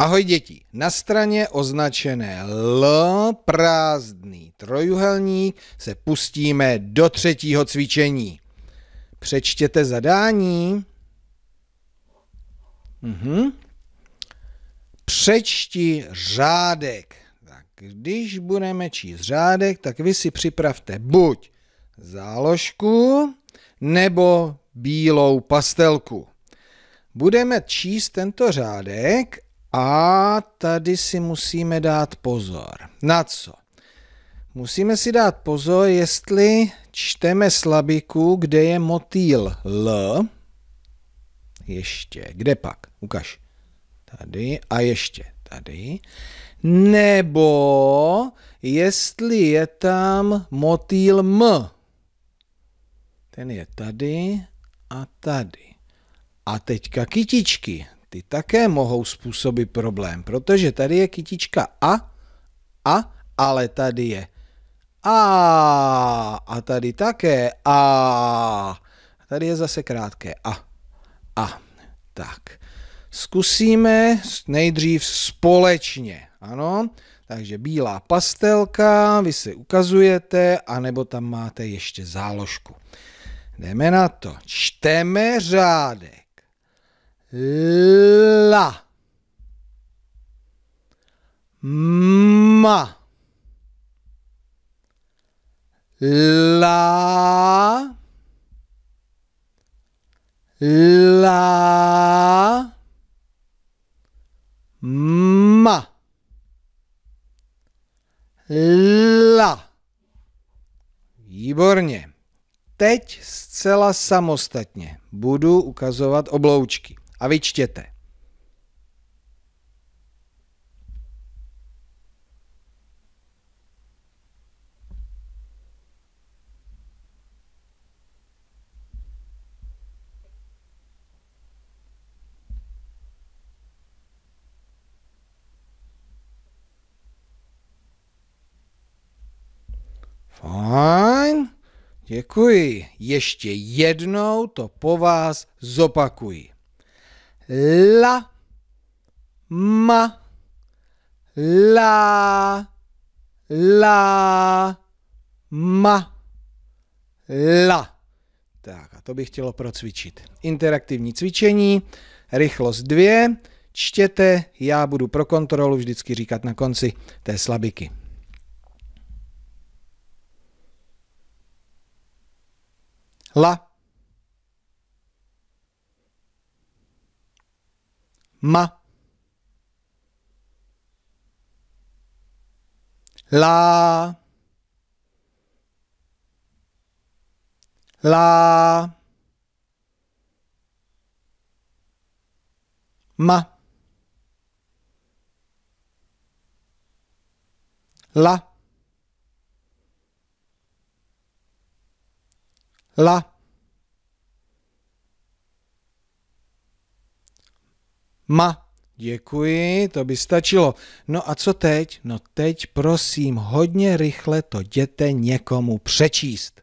Ahoj děti, na straně označené L prázdný trojuhelník se pustíme do třetího cvičení. Přečtěte zadání. Mhm. Přečti řádek. Tak když budeme číst řádek, tak vy si připravte buď záložku nebo bílou pastelku. Budeme číst tento řádek a tady si musíme dát pozor. Na co? Musíme si dát pozor, jestli čteme slabiku, kde je motýl L. Ještě. Kde pak? Ukaž. Tady a ještě tady. Nebo jestli je tam motýl M. Ten je tady a tady. A teďka kytičky ty také mohou způsobit problém, protože tady je kytička a, a, ale tady je a, a tady také a, a tady je zase krátké a, a. Tak, zkusíme nejdřív společně, ano, takže bílá pastelka, vy si ukazujete, anebo tam máte ještě záložku. Jdeme na to. Čteme řádek. L ma la la ma la Výborně. Teď zcela samostatně budu ukazovat obloučky a vyčtěte. Děkuji. Ještě jednou to po vás zopakuji. La, ma, la, la, ma, la. Tak a to bych chtělo procvičit. Interaktivní cvičení, rychlost dvě, čtěte, já budu pro kontrolu vždycky říkat na konci té slabiky. lá, ma, lá, lá, ma, lá. la ma. Děkuji, to by stačilo. No a co teď? No teď prosím hodně rychle to děte někomu přečíst.